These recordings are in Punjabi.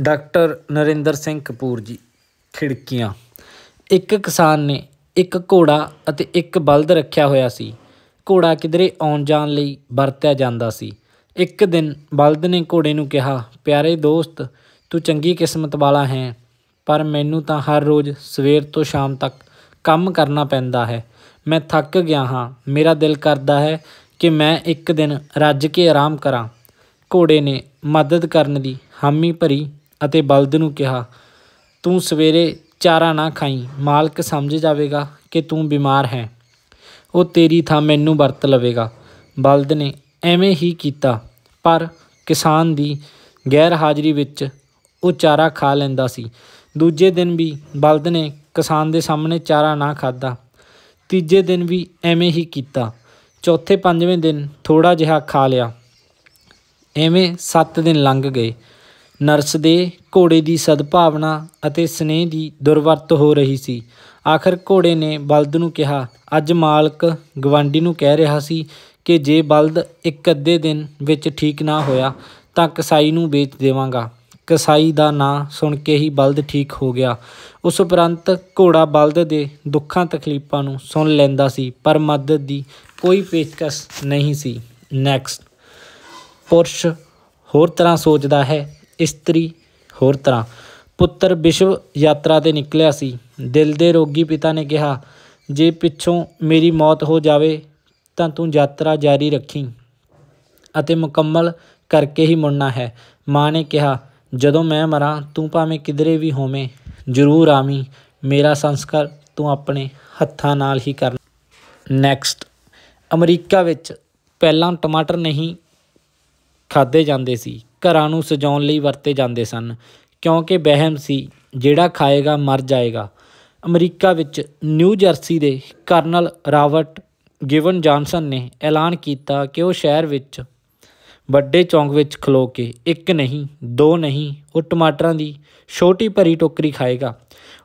ਡਾਕਟਰ ਨਰਿੰਦਰ ਸਿੰਘ ਕਪੂਰ ਜੀ ਖਿੜਕੀਆਂ ਇੱਕ ਕਿਸਾਨ ਨੇ ਇੱਕ ਘੋੜਾ ਅਤੇ ਇੱਕ ਬਲਦ ਰੱਖਿਆ ਹੋਇਆ ਸੀ ਘੋੜਾ ਕਿਧਰੇ ਆਉਣ ਜਾਣ ਲਈ ਵਰਤਿਆ ਜਾਂਦਾ ਸੀ ਇੱਕ ਦਿਨ ਬਲਦ ਨੇ ਘੋੜੇ ਨੂੰ ਕਿਹਾ ਪਿਆਰੇ ਦੋਸਤ ਤੂੰ ਚੰਗੀ ਕਿਸਮਤ ਵਾਲਾ ਹੈ ਪਰ ਮੈਨੂੰ ਤਾਂ ਹਰ ਰੋਜ਼ ਸਵੇਰ ਤੋਂ ਸ਼ਾਮ ਤੱਕ ਕੰਮ ਕਰਨਾ ਪੈਂਦਾ ਹੈ ਮੈਂ ਥੱਕ ਗਿਆ ਹਾਂ ਮੇਰਾ ਦਿਲ ਕਰਦਾ ਹੈ ਕਿ ਮੈਂ ਇੱਕ ਦਿਨ ਰੱਜ ਕੇ ਆਰਾਮ ਕਰਾਂ ਘੋੜੇ ਨੇ ਮਦਦ ਕਰਨ ਦੀ ਹਾਮੀ ਭਰੀ ਅਤੇ ਬਲਦ ਨੂੰ ਕਿਹਾ ਤੂੰ ਸਵੇਰੇ ਚਾਰਾ ਨਾ ਖਾਈ ਮਾਲਕ ਸਮਝ ਜਾਵੇਗਾ ਕਿ ਤੂੰ ਬਿਮਾਰ ਹੈ ਉਹ ਤੇਰੀ ਥਾਂ ਮੈਨੂੰ ਵਰਤ ਲਵੇਗਾ ਬਲਦ ਨੇ ਐਵੇਂ ਹੀ ਕੀਤਾ ਪਰ ਕਿਸਾਨ ਦੀ ਗੈਰ ਹਾਜ਼ਰੀ ਵਿੱਚ ਉਹ ਚਾਰਾ ਖਾ ਲੈਂਦਾ ਸੀ ਦੂਜੇ ਦਿਨ ਵੀ ਬਲਦ ਨੇ ਕਿਸਾਨ ਦੇ ਸਾਹਮਣੇ ਚਾਰਾ ਨਾ ਖਾਦਾ ਤੀਜੇ ਦਿਨ ਵੀ ਐਵੇਂ ਹੀ ਕੀਤਾ ਚੌਥੇ ਪੰਜਵੇਂ ਦਿਨ ਥੋੜਾ ਜਿਹਾ ਖਾ ਲਿਆ ਐਵੇਂ 7 ਦਿਨ ਲੰਘ ਗਏ ਨਰਸ ਦੇ ਘੋੜੇ ਦੀ ਸਦਭਾਵਨਾ ਅਤੇ ਸਨੇਹ ਦੀ ਦੁਰਵਰਤ ਹੋ ਰਹੀ ਸੀ ਆਖਰ ਘੋੜੇ ਨੇ ਬਲਦ ਨੂੰ ਕਿਹਾ ਅੱਜ ਮਾਲਕ ਗਵਾਂਡੀ ਨੂੰ ਕਹਿ ਰਿਹਾ ਸੀ ਕਿ ਜੇ ਬਲਦ ਇੱਕ ਅੱਧੇ ਦਿਨ ਵਿੱਚ ਠੀਕ ਨਾ ਹੋਇਆ ਤਾਂ ਕਸਾਈ ਨੂੰ ਵੇਚ ਦੇਵਾਂਗਾ ਕਸਾਈ ਦਾ ਨਾਂ ਸੁਣ ਕੇ ਹੀ ਬਲਦ ਠੀਕ ਹੋ ਗਿਆ ਉਸ ਉਪਰੰਤ ਘੋੜਾ ਬਲਦ ਦੇ ਦੁੱਖਾਂ ਤਕਲੀਫਾਂ ਨੂੰ ਸੁਣ ਲੈਂਦਾ ਸੀ ਪਰ ਮਦਦ ਦੀ ਕੋਈ ਪੇਸ਼ਕਸ਼ ਨਹੀਂ ਸੀ ਨੈਕਸਟ ਪੁਰਸ਼ ਹੋਰ ਤਰ੍ਹਾਂ ਸੋਚਦਾ ਹੈ ਇਸਤਰੀ ਹੋਰ ਤਰ੍ਹਾਂ ਪੁੱਤਰ ਵਿਸ਼ਵ ਯਾਤਰਾ ਤੇ ਨਿਕਲਿਆ ਸੀ ਦਿਲ ਦੇ ਰੋਗੀ ਪਿਤਾ ਨੇ ਕਿਹਾ ਜੇ ਪਿੱਛੋਂ ਮੇਰੀ ਮੌਤ ਹੋ ਜਾਵੇ ਤਾਂ ਤੂੰ ਯਾਤਰਾ ਜਾਰੀ ਰੱਖੀ ਅਤੇ ਮੁਕੰਮਲ ਕਰਕੇ ਹੀ ਮੁੜਨਾ ਹੈ ਮਾਂ ਨੇ ਕਿਹਾ ਜਦੋਂ ਮੈਂ ਮਰਾਂ ਤੂੰ ਭਾਵੇਂ ਕਿਧਰੇ ਵੀ ਹੋਵੇਂ ਜ਼ਰੂਰ ਆਵੀ ਮੇਰਾ ਸੰਸਕਾਰ ਤੂੰ ਆਪਣੇ ਹੱਥਾਂ ਨਾਲ ਹੀ ਕਰ ਨੈਕਸਟ ਅਮਰੀਕਾ ਵਿੱਚ ਪਹਿਲਾਂ ਟਮਾਟਰ ਨਹੀਂ ਖਾਦੇ ਜਾਂਦੇ ਸੀ ਘਰਾਂ ਨੂੰ ਸਜਾਉਣ ਲਈ ਵਰਤੇ ਜਾਂਦੇ ਸਨ ਕਿਉਂਕਿ ਬਹਿਮ ਸੀ ਜਿਹੜਾ ਖਾਏਗਾ ਮਰ ਜਾਏਗਾ ਅਮਰੀਕਾ ਵਿੱਚ ਨਿਊ ਜਰਸੀ ਦੇ ਕਰਨਲ ਰਾਵਰਟ ਗਿਵਨ ਜਾਨਸਨ ਨੇ ਐਲਾਨ ਕੀਤਾ ਕਿ ਉਹ ਸ਼ਹਿਰ ਵਿੱਚ ਵੱਡੇ ਚੌਂਕ ਵਿੱਚ ਖਲੋ ਕੇ ਇੱਕ ਨਹੀਂ ਦੋ ਨਹੀਂ ਉਹ ਟਮਾਟਰਾਂ ਦੀ ਛੋਟੀ ਭਰੀ ਟੋਕਰੀ ਖਾਏਗਾ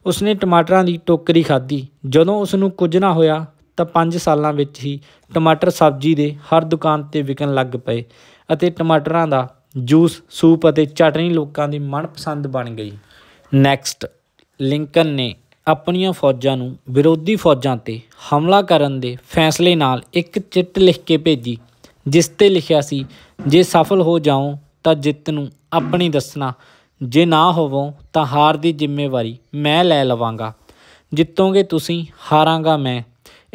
ਉਸਨੇ ਟਮਾਟਰਾਂ ਦੀ ਟੋਕਰੀ ਖਾਧੀ ਜਦੋਂ ਉਸ ਨੂੰ ਕੁਝ ਨਾ ਹੋਇਆ ਤਾਂ 5 ਸਾਲਾਂ ਵਿੱਚ ਹੀ ਟਮਾਟਰ ਸਬਜ਼ੀ ਦੇ ਹਰ ਦੁਕਾਨ ਤੇ ਵਿਕਣ ਲੱਗ ਪਏ ਅਤੇ ਟਮਾਟਰਾਂ ਦਾ ਜੂਸ ਸੂਪ ਅਤੇ ਚਟਨੀ ਲੋਕਾਂ ਦੀ ਮਨਪਸੰਦ ਬਣ ਗਈ ਨੈਕਸਟ ਲਿੰਕਨ ਨੇ ਆਪਣੀਆਂ ਫੌਜਾਂ ਨੂੰ ਵਿਰੋਧੀ ਫੌਜਾਂ ਤੇ ਹਮਲਾ ਕਰਨ ਦੇ ਫੈਸਲੇ ਨਾਲ ਇੱਕ ਚਿੱਠ ਲਿਖ ਕੇ ਭੇਜੀ ਜਿਸ ਤੇ ਲਿਖਿਆ ਸੀ ਜੇ ਸਫਲ ਹੋ ਜਾਓ ਤਾਂ ਜਿੱਤ ਨੂੰ ਆਪਣੀ ਦੱਸਣਾ ਜੇ ਨਾ ਹੋਵੋ ਤਾਂ ਹਾਰ ਦੀ ਜ਼ਿੰਮੇਵਾਰੀ ਮੈਂ ਲੈ ਲਵਾਂਗਾ ਜਿੱਤੋਗੇ ਤੁਸੀਂ ਹਾਰਾਂਗਾ ਮੈਂ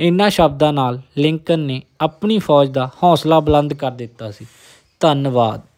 ਇਨ੍ਹਾਂ ਸ਼ਬਦਾਂ ਨਾਲ ਲਿੰਕਨ ਨੇ ਆਪਣੀ ਫੌਜ ਦਾ ਹੌਸਲਾ ਬੁਲੰਦ ਕਰ ਦਿੱਤਾ ਸੀ ਧੰਨਵਾਦ